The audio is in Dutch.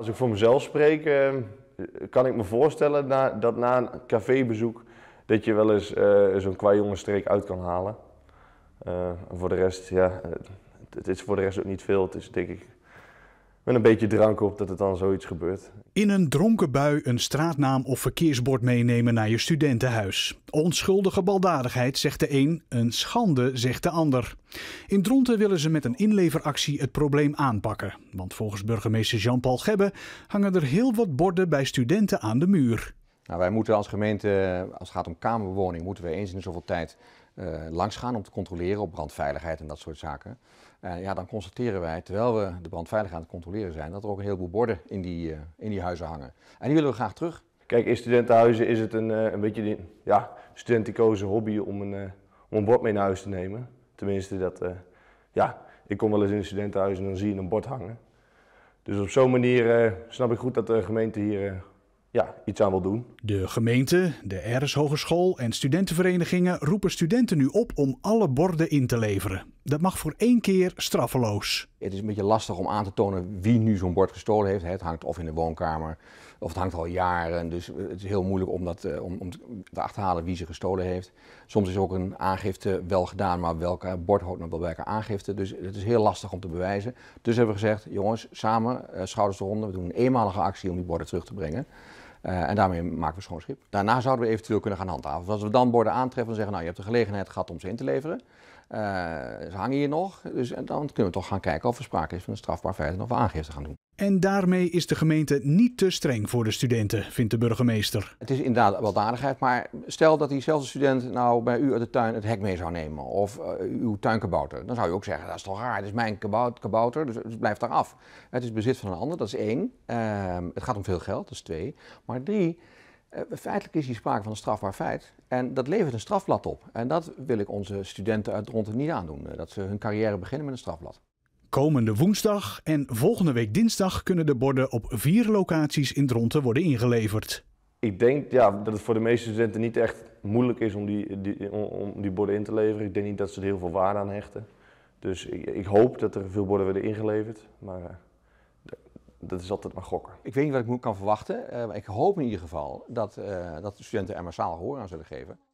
Als ik voor mezelf spreek, ehm, kan ik me voorstellen dat na een cafébezoek dat je wel eens uh, zo'n qua streek uit kan halen. Eh, voor de rest, ja, het, het, is voor de rest ook niet veel. Het is denk ik een beetje drank op dat het dan zoiets gebeurt. In een dronken bui een straatnaam of verkeersbord meenemen naar je studentenhuis. Onschuldige baldadigheid, zegt de een, een schande, zegt de ander. In Dronten willen ze met een inleveractie het probleem aanpakken. Want volgens burgemeester Jean-Paul Gebbe hangen er heel wat borden bij studenten aan de muur. Nou, wij moeten als gemeente, als het gaat om kamerbewoning, moeten we eens in zoveel tijd eh, langs gaan om te controleren op brandveiligheid en dat soort zaken. Uh, ja, dan constateren wij, terwijl we de brandveiligheid aan het controleren zijn, dat er ook een heleboel borden in die, eh, in die huizen hangen. En die willen we graag terug. Kijk, in studentenhuizen is het een, eh, een beetje die, ja, hobby om een, om een bord mee naar huis te nemen. Tenminste, dat, ja, ik kom wel eens in een studentenhuis en dan zie je een bord hangen. Dus op zo'n manier snap ik goed dat de gemeente hier ja, iets aan wil doen. De gemeente, de RS Hogeschool en studentenverenigingen roepen studenten nu op om alle borden in te leveren. Dat mag voor één keer straffeloos. Het is een beetje lastig om aan te tonen wie nu zo'n bord gestolen heeft. Het hangt of in de woonkamer, of het hangt al jaren. Dus eh, het is heel moeilijk om, dat, eh, om, om te achterhalen wie ze gestolen heeft. Soms is ook een aangifte wel gedaan, maar welke bord hoort nog wel bij welke aangifte. Dus het is heel lastig om te bewijzen. Dus hebben we gezegd, jongens, samen, eh, schouders eronder. We doen een eenmalige actie om die borden terug te brengen. en daarmee maken we schoon schip. Daarna zouden we eventueel kunnen gaan handhaven. Dus als we dan borden aantreffen en zeggen, nou je hebt de gelegenheid gehad om ze in te leveren. Eh, ze hangen hier nog. Dus dan kunnen we toch gaan kijken of er sprake is van een strafbaar feit en of we aangifte gaan doen. En daarmee is de gemeente niet te streng voor de studenten, vindt de burgemeester. Het is inderdaad wel dadigheid, maar stel dat diezelfde student nou bij u uit de tuin het hek mee zou nemen of eh, uw tuinkabouter. Dan zou je ook zeggen, dat is toch raar, Dat is mijn kabouter, dus het blijft daar af. Het is bezit van een ander, dat is één. Ehm, het gaat om veel geld, dat is twee. Maar drie, eh, feitelijk is hier sprake van een strafbaar feit. En dat levert een strafblad op. En dat wil ik onze studenten uit Dronten niet aandoen. Eh, dat ze hun carrière beginnen met een strafblad. Komende woensdag en volgende week dinsdag kunnen de borden op vier locaties in Dronten worden ingeleverd. Ik denk ja, dat het voor de meeste studenten niet echt moeilijk is om die, die om die borden in te leveren. Ik denk niet dat ze er heel veel waarde aan hechten. Dus ik, ik hoop dat er veel borden worden ingeleverd. Maar eh, dat is altijd maar gokken. Ik weet niet wat ik moet kan verwachten, eh, maar ik hoop in ieder geval dat, eh, dat de studenten er massaal hoor aan zullen geven.